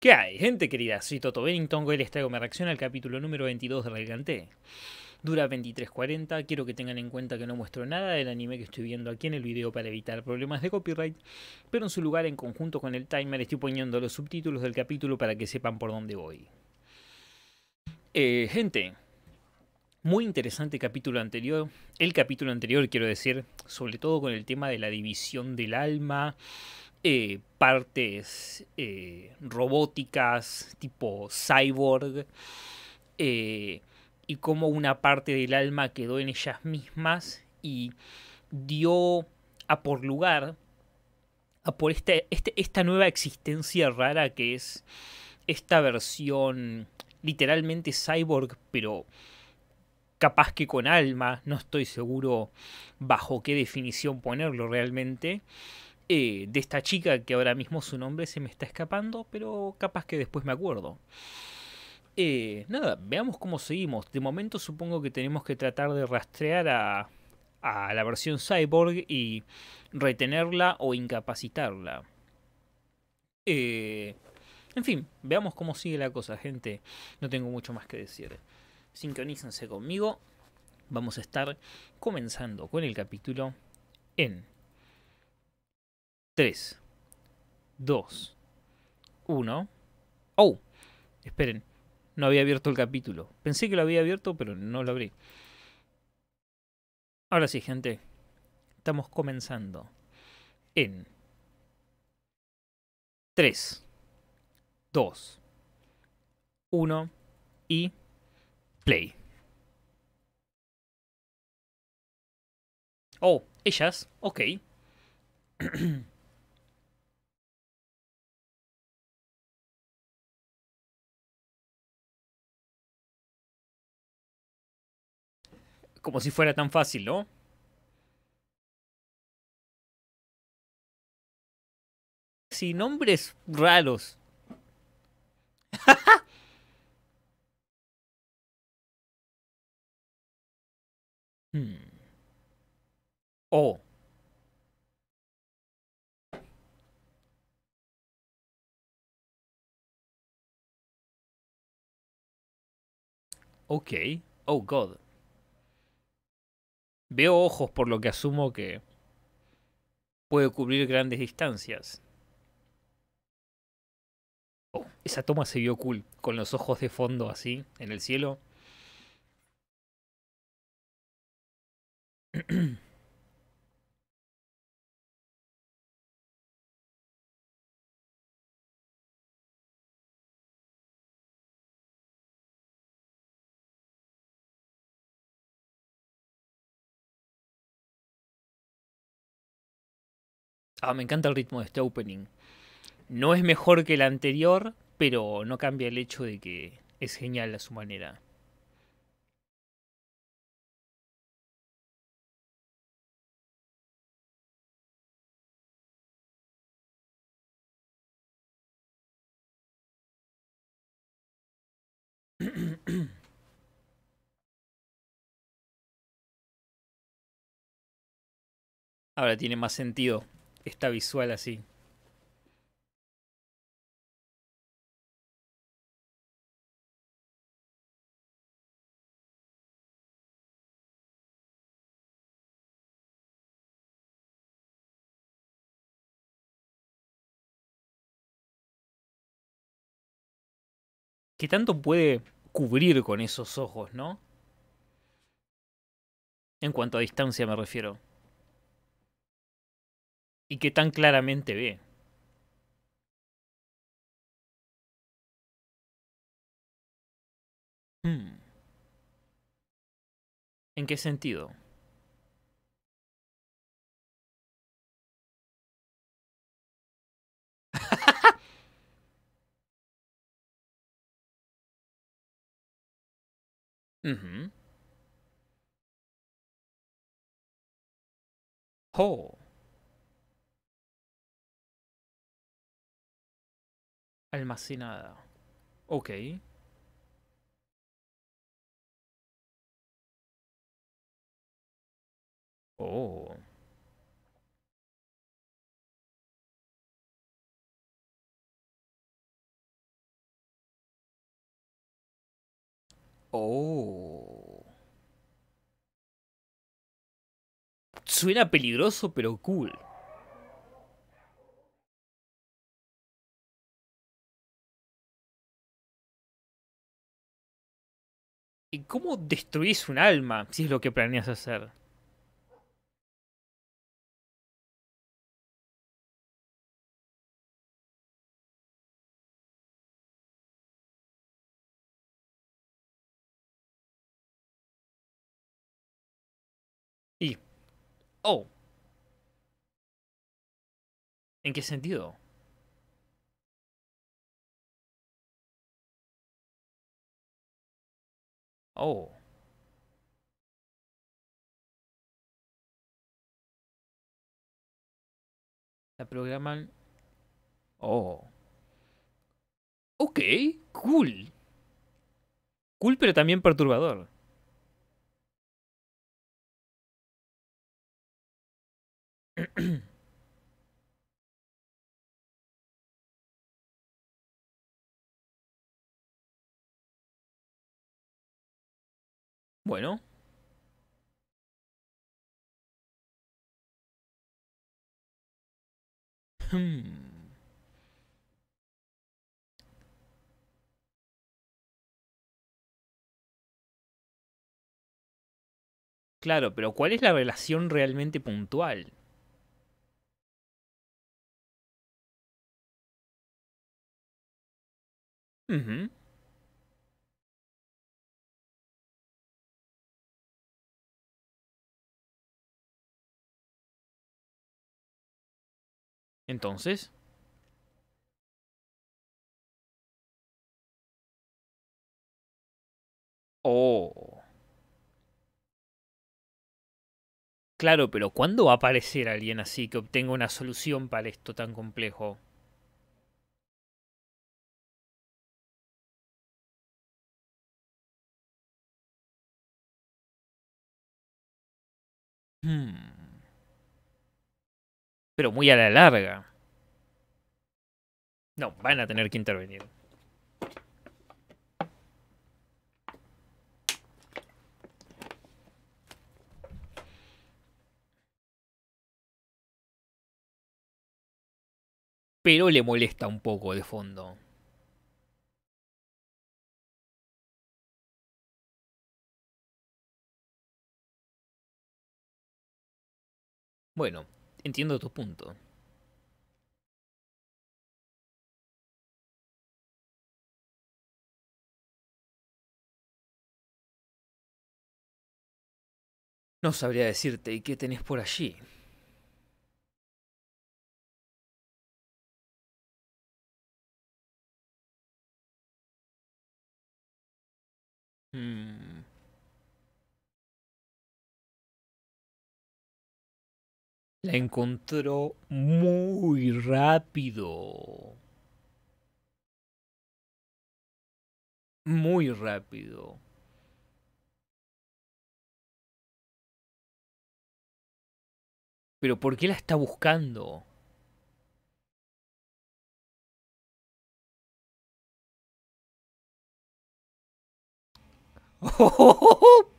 ¿Qué hay, gente querida? Soy Toto Bennington, hoy les este traigo mi reacción al capítulo número 22 de Relgante. Dura 23.40, quiero que tengan en cuenta que no muestro nada del anime que estoy viendo aquí en el video para evitar problemas de copyright, pero en su lugar en conjunto con el timer estoy poniendo los subtítulos del capítulo para que sepan por dónde voy. Eh, gente, muy interesante capítulo anterior, el capítulo anterior quiero decir, sobre todo con el tema de la división del alma, eh, partes eh, robóticas tipo cyborg eh, y como una parte del alma quedó en ellas mismas y dio a por lugar a por este, este, esta nueva existencia rara que es esta versión literalmente cyborg pero capaz que con alma no estoy seguro bajo qué definición ponerlo realmente eh, de esta chica que ahora mismo su nombre se me está escapando, pero capaz que después me acuerdo. Eh, nada, veamos cómo seguimos. De momento supongo que tenemos que tratar de rastrear a, a la versión cyborg y retenerla o incapacitarla. Eh, en fin, veamos cómo sigue la cosa, gente. No tengo mucho más que decir. Sincronícense conmigo. Vamos a estar comenzando con el capítulo en 3, 2, 1. ¡Oh! Esperen, no había abierto el capítulo. Pensé que lo había abierto, pero no lo abrí. Ahora sí, gente. Estamos comenzando. En 3, 2, 1 y play. Oh, ellas, ok. como si fuera tan fácil, ¿no? Sí, nombres raros. hmm. Oh. Okay. Oh, God. Veo ojos, por lo que asumo que puede cubrir grandes distancias. Oh, esa toma se vio cool, con los ojos de fondo así, en el cielo. Ah, me encanta el ritmo de este opening. No es mejor que el anterior, pero no cambia el hecho de que es genial a su manera. Ahora tiene más sentido Está visual así. ¿Qué tanto puede cubrir con esos ojos, no? En cuanto a distancia me refiero y que tan claramente ve. Hmm. ¿En qué sentido? oh. Almacenada. okay. Oh. Oh. Suena peligroso, pero cool. ¿Y cómo destruís un alma si es lo que planeas hacer? Y... Oh. ¿En qué sentido? Oh. La programan. Oh. okay, cool. Cool, pero también perturbador. Bueno. Hmm. Claro, pero ¿cuál es la relación realmente puntual? Entonces... Oh. Claro, pero ¿cuándo va a aparecer alguien así que obtenga una solución para esto tan complejo? Hmm pero muy a la larga. No, van a tener que intervenir. Pero le molesta un poco de fondo. Bueno, Entiendo tu punto. No sabría decirte, ¿y qué tenés por allí? Hmm. la encontró muy rápido. Muy rápido. Pero ¿por qué la está buscando? ¡Oh!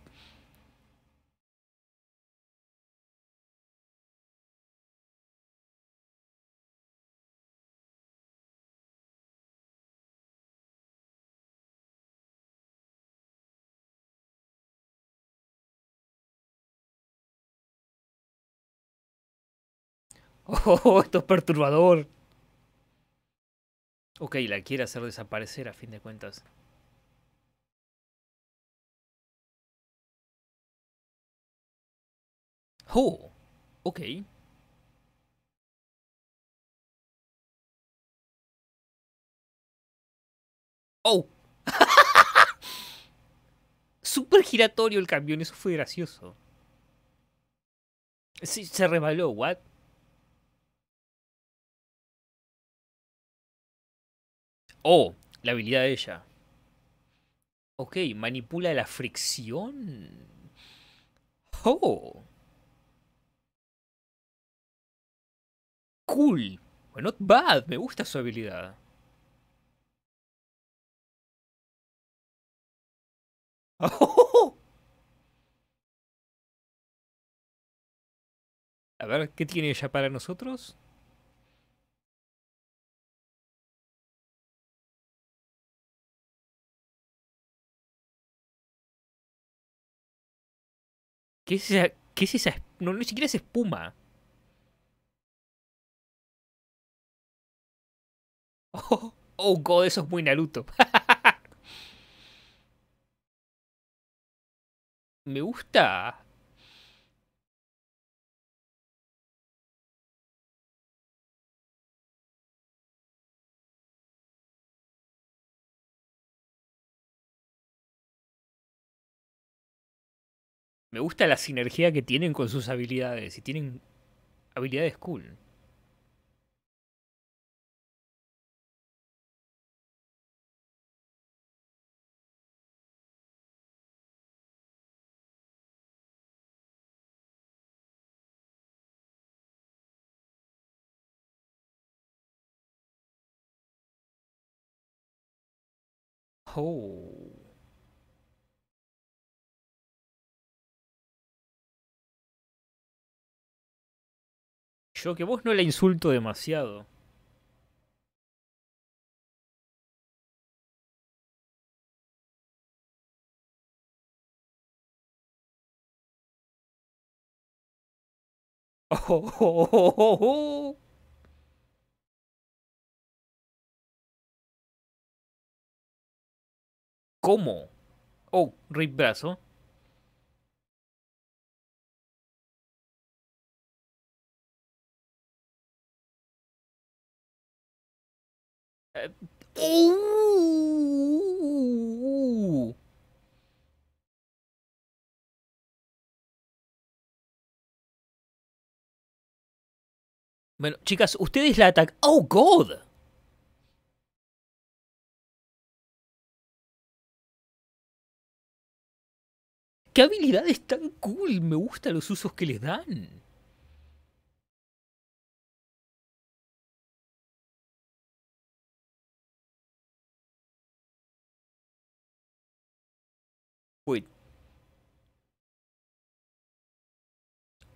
Oh, esto es perturbador. Ok, la quiere hacer desaparecer a fin de cuentas. Oh, ok. Oh. Super giratorio el camión, eso fue gracioso. Sí, se revaló, what? Oh, la habilidad de ella. Ok, manipula la fricción. Oh. Cool. Well, not bad. Me gusta su habilidad. A ver, ¿qué tiene ella para nosotros? ¿Qué es esa? ¿Qué es esa? No, ni siquiera es espuma. Oh, oh god, eso es muy Naruto. Me gusta me gusta la sinergia que tienen con sus habilidades. Y tienen habilidades cool. Oh. Yo que vos no la insulto demasiado. ¿Cómo? Oh, rip brazo. Bueno, chicas, ustedes la atacan. ¡Oh, God! ¡Qué habilidades tan cool! Me gustan los usos que les dan.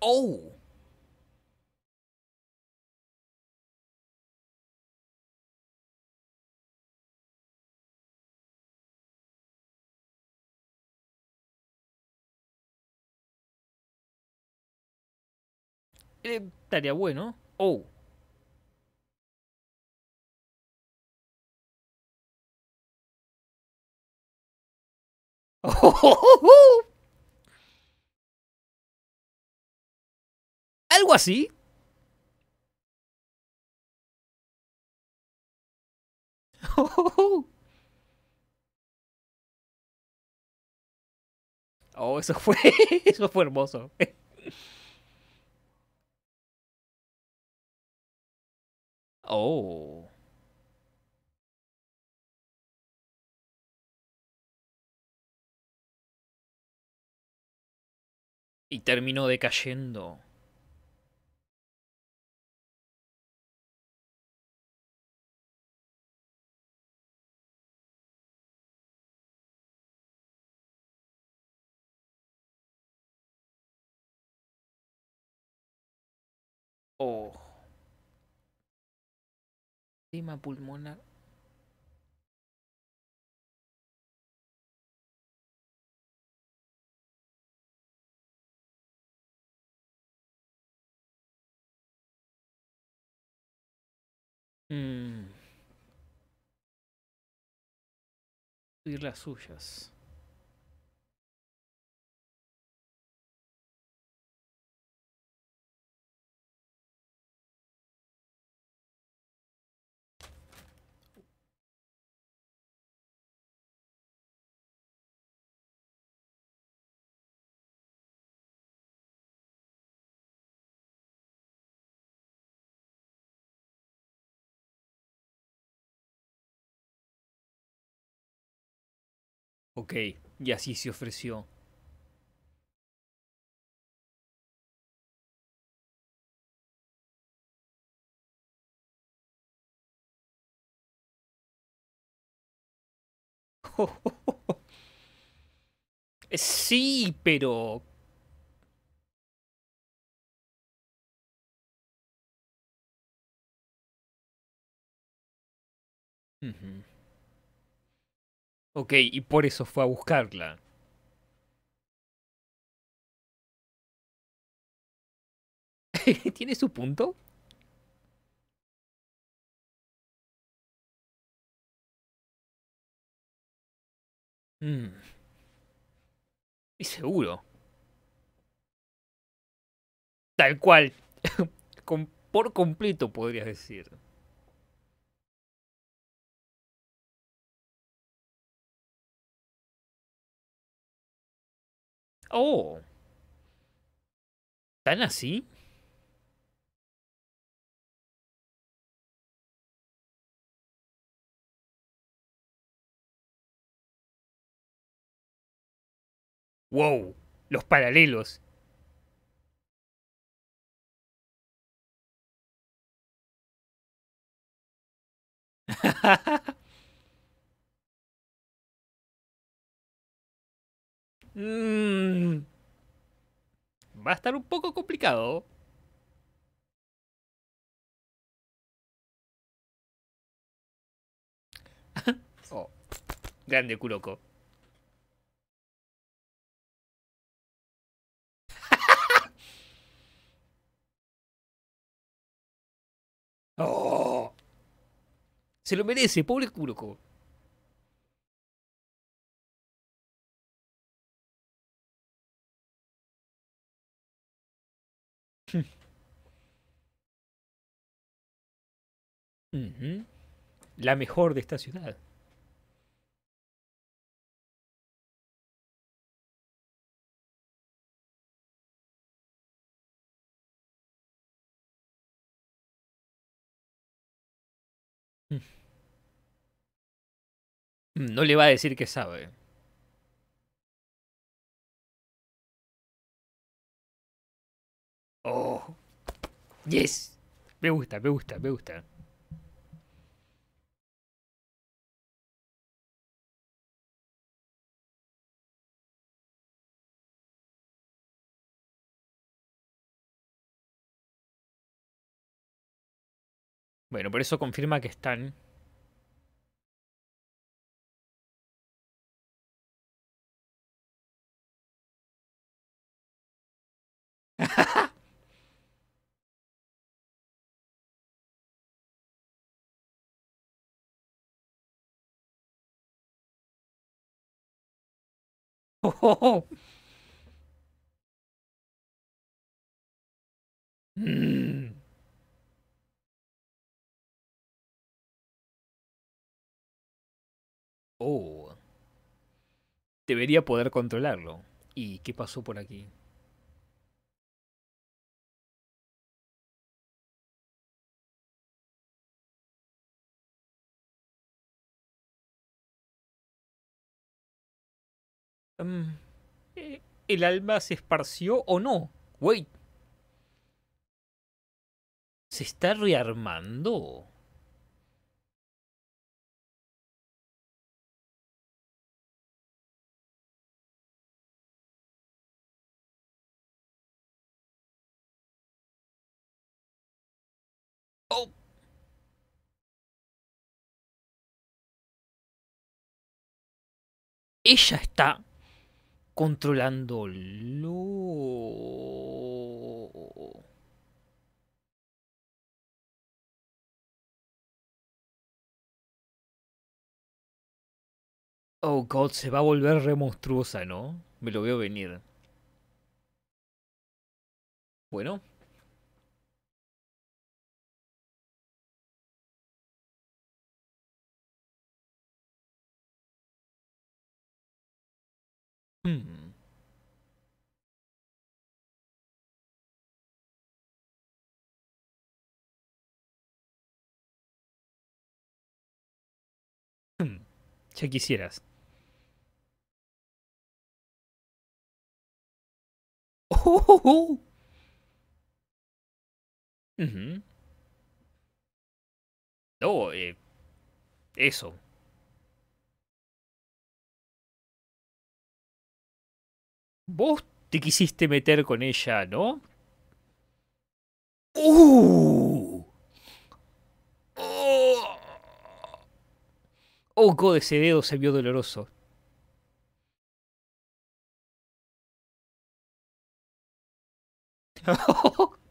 Oh! Eh, estaría bueno. Oh. Algo así. Oh, eso fue, eso fue hermoso. Oh. y terminó decayendo. Oh. Tema pulmonar y mm. las suyas. Ok, y así se ofreció. Sí, pero... Ok, y por eso fue a buscarla. ¿Tiene su punto? Mm. Y seguro. Tal cual. por completo podrías decir. Oh. ¿Tan así? Wow, los paralelos. Mm. va a estar un poco complicado. oh, grande Kuroko. oh, se lo merece, pobre Kuroko. La mejor de esta ciudad. No le va a decir que sabe. Oh. Yes. Me gusta, me gusta, me gusta. Bueno, por eso confirma que están Oh. Mm. oh, Debería poder controlarlo. ¿Y qué pasó por aquí? Mm. ¿el alma se esparció o no? Wait. Se está rearmando. Oh. Ella está controlándolo. Oh God, se va a volver re monstruosa, ¿no? Me lo veo venir. Bueno, Hmm. quisieras. Oh, No, oh, eh, eso. vos te quisiste meter con ella, ¿no? ¡Uh! ¡Oh! oh God, ese dedo se vio doloroso.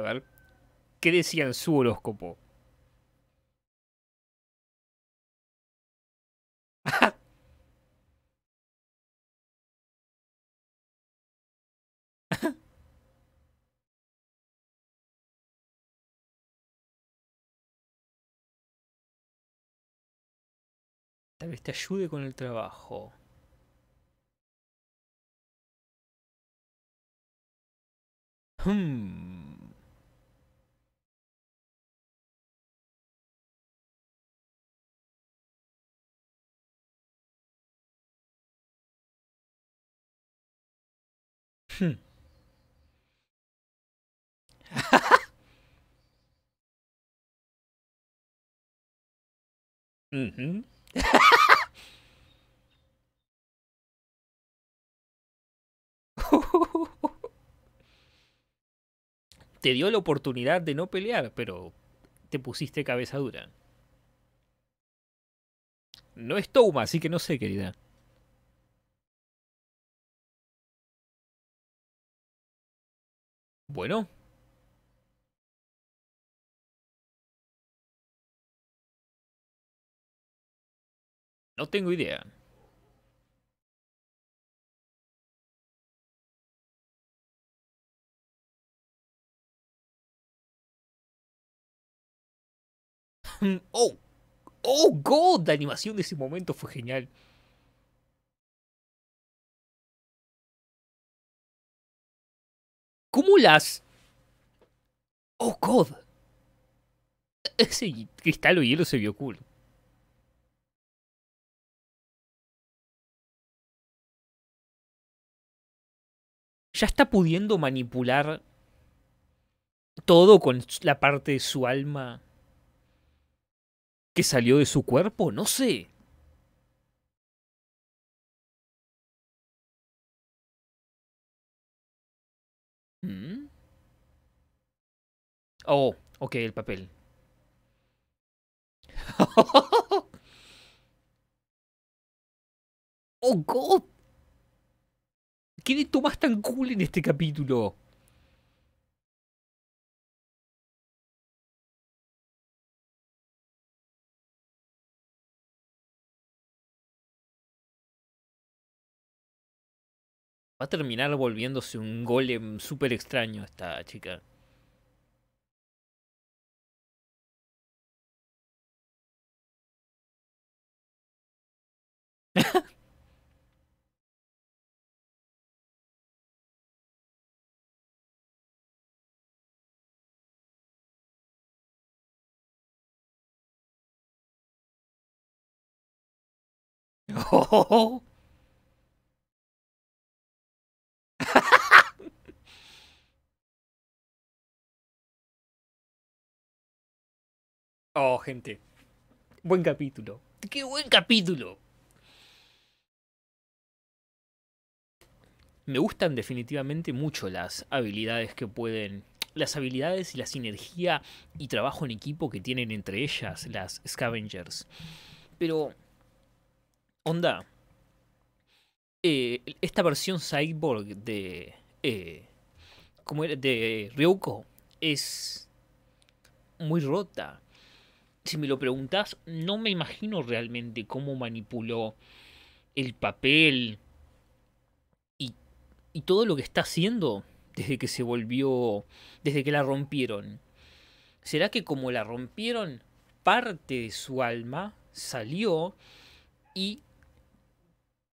A ver. ¿Qué decía en su horóscopo? Tal vez te ayude con el trabajo. Hmm. Te dio la oportunidad de no pelear, pero te pusiste cabeza dura. No es toma, así que no sé, querida. Bueno. No tengo idea. oh, oh, God, la animación de ese momento fue genial. Oh, God. Ese cristal o hielo se vio cool. Ya está pudiendo manipular todo con la parte de su alma que salió de su cuerpo, no sé. Oh, ok, el papel. ¡Oh, God! ¿Qué de Tomás tan cool en este capítulo? Va a terminar volviéndose un golem súper extraño esta chica. oh. gente. Buen capítulo. ¡Qué buen capítulo! me gustan definitivamente mucho las habilidades que pueden las habilidades y la sinergia y trabajo en equipo que tienen entre ellas las scavengers. Pero, onda, eh, esta versión cyborg de, eh, como de Ryoko es muy rota. Si me lo preguntas, no me imagino realmente cómo manipuló el papel y todo lo que está haciendo desde que se volvió, desde que la rompieron. ¿Será que como la rompieron, parte de su alma salió y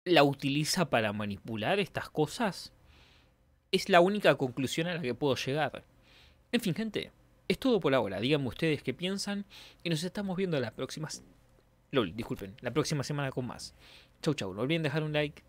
la utiliza para manipular estas cosas? Es la única conclusión a la que puedo llegar. En fin, gente, es todo por ahora. Díganme ustedes qué piensan y nos estamos viendo la próximas... LOL, disculpen, la próxima semana con más. Chau, chau. No olviden dejar un like,